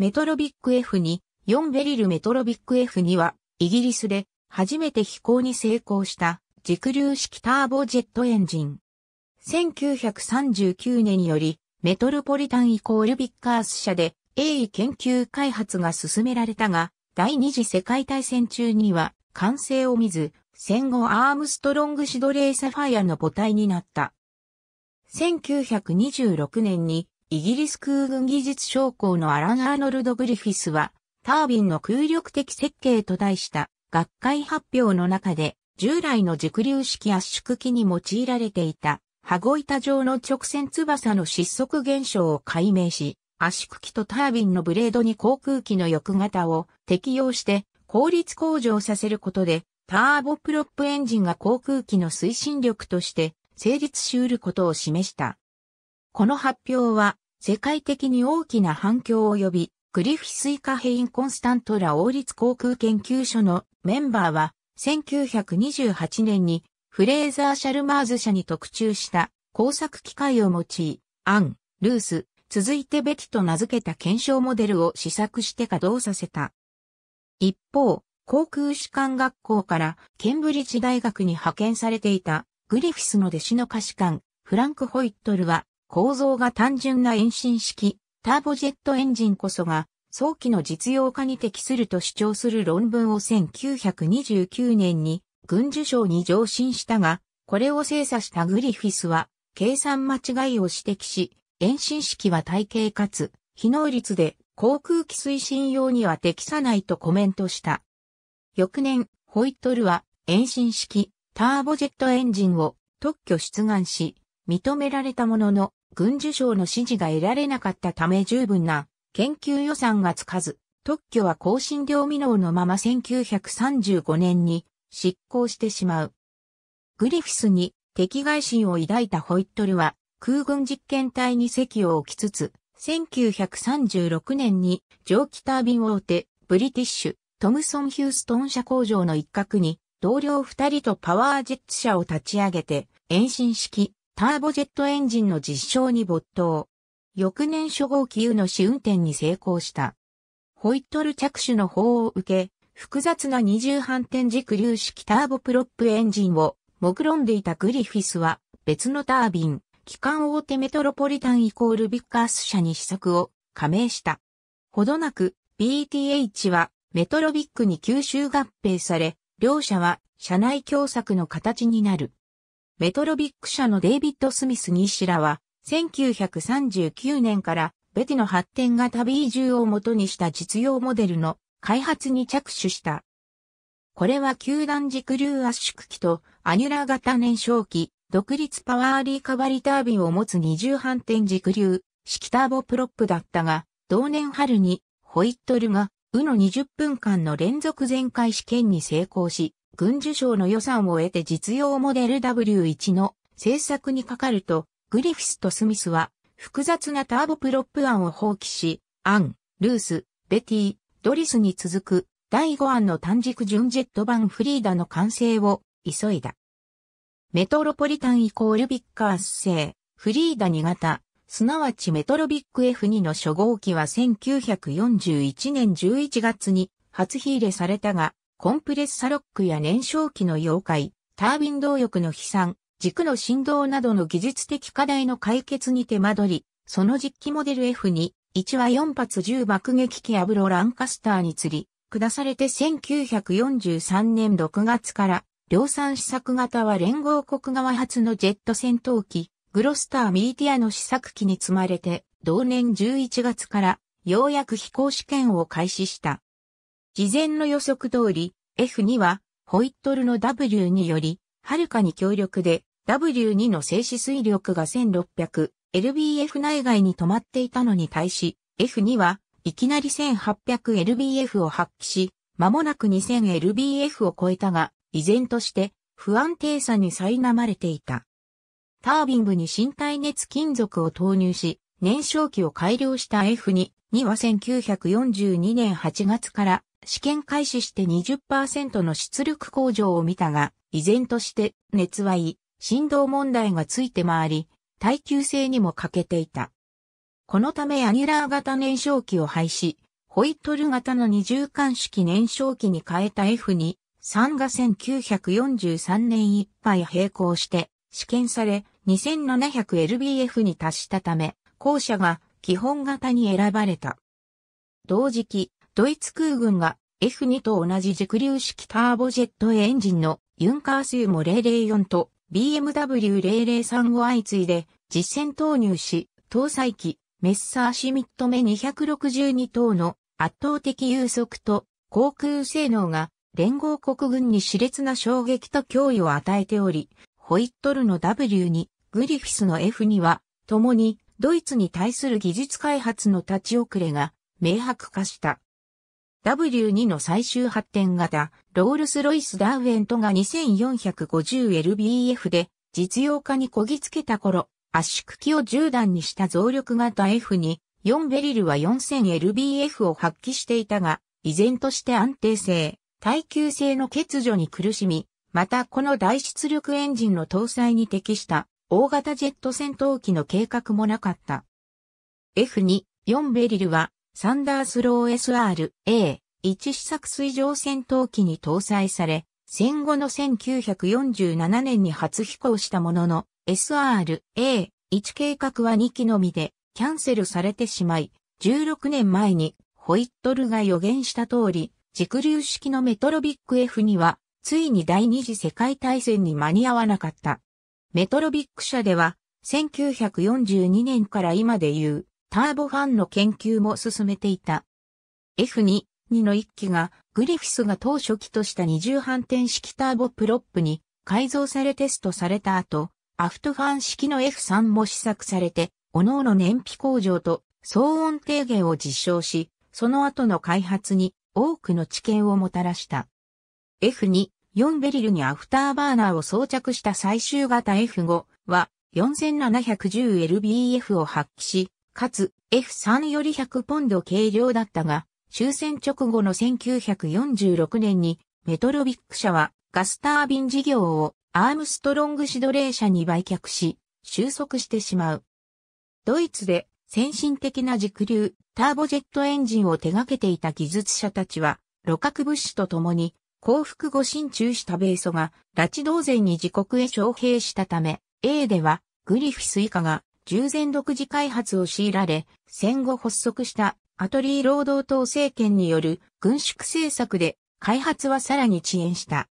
メトロビック F2、4ベリルメトロビック F2 は、イギリスで初めて飛行に成功した軸流式ターボジェットエンジン。1939年より、メトロポリタンイコールビッカース社で鋭意研究開発が進められたが、第二次世界大戦中には完成を見ず、戦後アームストロングシドレーサファイアの母体になった。1926年にイギリス空軍技術将校のアラン・アーノルド・グリフィスは、タービンの空力的設計と題した学会発表の中で、従来の熟流式圧縮機に用いられていた、羽子板状の直線翼の失速現象を解明し、圧縮機とタービンのブレードに航空機の翼型を適用して効率向上させることで、ターボプロップエンジンが航空機の推進力として成立し得ることを示した。この発表は世界的に大きな反響を呼び、グリフィスイカヘイン・コンスタントラ王立航空研究所のメンバーは、1928年にフレーザー・シャルマーズ社に特注した工作機械を用い、アン、ルース、続いてティと名付けた検証モデルを試作して稼働させた。一方、航空士官学校からケンブリッジ大学に派遣されていたグリフィスの弟子の歌士官、フランク・ホイットルは構造が単純な遠心式、ターボジェットエンジンこそが、早期の実用化に適すると主張する論文を1929年に軍需省に上申したが、これを精査したグリフィスは、計算間違いを指摘し、遠心式は体系かつ、非能率で航空機推進用には適さないとコメントした。翌年、ホイットルは遠心式ターボジェットエンジンを特許出願し、認められたものの、軍需省の指示が得られなかったため十分な研究予算がつかず、特許は更新料未納のまま1935年に執行してしまう。グリフィスに敵外心を抱いたホイットルは空軍実験隊に席を置きつつ、1936年に蒸気タービン大手ブリティッシュトムソン・ヒューストン社工場の一角に同僚二人とパワージェッツ社を立ち上げて遠心式ターボジェットエンジンの実証に没頭。翌年初号機 U の試運転に成功した。ホイットル着手の法を受け、複雑な二重反転軸粒式ターボプロップエンジンを目論んでいたグリフィスは別のタービン、機関大手メトロポリタンイコールビッカース社に試作を加盟した。ほどなく BTH はメトロビックに吸収合併され、両社は社内共作の形になる。メトロビック社のデイビッド・スミス西シらは、1939年からベティの発展型 B 重を元にした実用モデルの開発に着手した。これは球団軸流圧縮機とアニュラ型燃焼機、独立パワーリカバリタービンを持つ二重反転軸流、式ターボプロップだったが、同年春にホイットルが、うの20分間の連続全開試験に成功し、軍需省の予算を得て実用モデル W1 の製作にかかると、グリフィスとスミスは複雑なターボプロップ案を放棄し、アン、ルース、ベティ、ドリスに続く第5案の単軸純ジェット版フリーダの完成を急いだ。メトロポリタンイコールビッカース製、フリーダ2型、すなわちメトロビック F2 の初号機は1941年11月に初火入れされたが、コンプレッサロックや燃焼機の溶解、タービン動力の飛散、軸の振動などの技術的課題の解決に手間取り、その実機モデル F2、1は4発10爆撃機アブロランカスターに釣り、下されて1943年6月から、量産試作型は連合国側発のジェット戦闘機、グロスターミーティアの試作機に積まれて、同年11月から、ようやく飛行試験を開始した。事前の予測通り、F2 は、ホイットルの W により、はるかに強力で、W2 の静止水力が 1600LBF 内外に止まっていたのに対し、F2 は、いきなり 1800LBF を発揮し、間もなく 2000LBF を超えたが、依然として不安定さに苛まれていた。タービングに身体熱金属を投入し、燃焼器を改良した F2 には1942年8月から試験開始して20%の出力向上を見たが、依然として熱はい振動問題がついて回り、耐久性にも欠けていた。このためアニュラー型燃焼器を廃止、ホイットル型の二重管式燃焼器に変えた F2、3が1943年いっぱい並行して試験され 2700LBF に達したため、後者が基本型に選ばれた。同時期、ドイツ空軍が F2 と同じ軸流式ターボジェットエンジンのユンカー数も004と BMW003 を相次いで実戦投入し、搭載機メッサーシミット目262等の圧倒的優速と航空性能が連合国軍に熾烈な衝撃と脅威を与えており、ホイットルの W2、グリフィスの F2 は、共にドイツに対する技術開発の立ち遅れが明白化した。W2 の最終発展型、ロールス・ロイス・ダーウェントが 2450LBF で実用化にこぎつけた頃、圧縮機を10段にした増力型 F に、4ベリルは 4000LBF を発揮していたが、依然として安定性、耐久性の欠如に苦しみ、またこの大出力エンジンの搭載に適した大型ジェット戦闘機の計画もなかった。F2、4ベリルはサンダースロー SR-A1 試作水上戦闘機に搭載され、戦後の1947年に初飛行したものの、SR-A1 計画は2機のみでキャンセルされてしまい、16年前にホイットルが予言した通り、軸流式のメトロビック F には、ついに第二次世界大戦に間に合わなかった。メトロビック社では、1942年から今で言う、ターボファンの研究も進めていた。F2、2の1機が、グリフィスが当初期とした二重反転式ターボプロップに改造されテストされた後、アフトファン式の F3 も試作されて、各々燃費向上と騒音低減を実証し、その後の開発に多くの知見をもたらした。F2、4ベリルにアフターバーナーを装着した最終型 F5 は 4710LBF を発揮し、かつ F3 より100ポンド軽量だったが、終戦直後の1946年にメトロビック社はガスタービン事業をアームストロングシドレー社に売却し、収束してしまう。ドイツで先進的な軸流、ターボジェットエンジンを手掛けていた技術者たちは、露角物資と共に、幸福後心中した米ソが、拉致同然に自国へ招聘したため、A では、グリフィス以下が、従前独自開発を強いられ、戦後発足したアトリー労働党政権による軍縮政策で開発はさらに遅延した。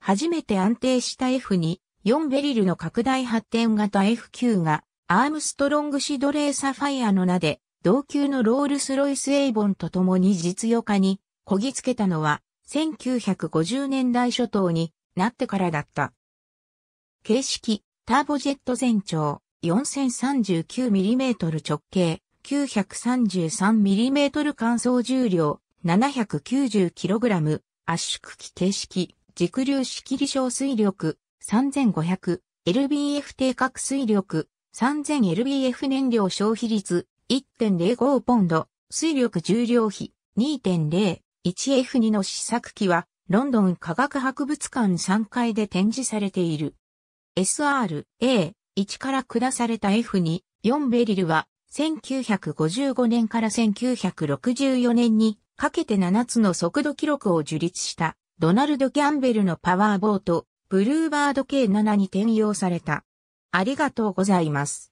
初めて安定した F2、4ベリルの拡大発展型 F9 がアームストロングシドレーサファイアの名で同級のロールスロイスエイボンと共に実用化にこぎつけたのは1950年代初頭になってからだった。形式、ターボジェット全長、4039mm 直径 933mm 乾燥重量 790kg 圧縮機形式軸流式り小水力 3500LBF 定格水力 3000LBF 燃料消費率1.05ポンド水力重量比 2.01F2 の試作機はロンドン科学博物館3階で展示されている。SR、A、1から下された F2、4ベリルは、1955年から1964年にかけて7つの速度記録を樹立したドナルド・キャンベルのパワーボート、ブルーバード K7 に転用された。ありがとうございます。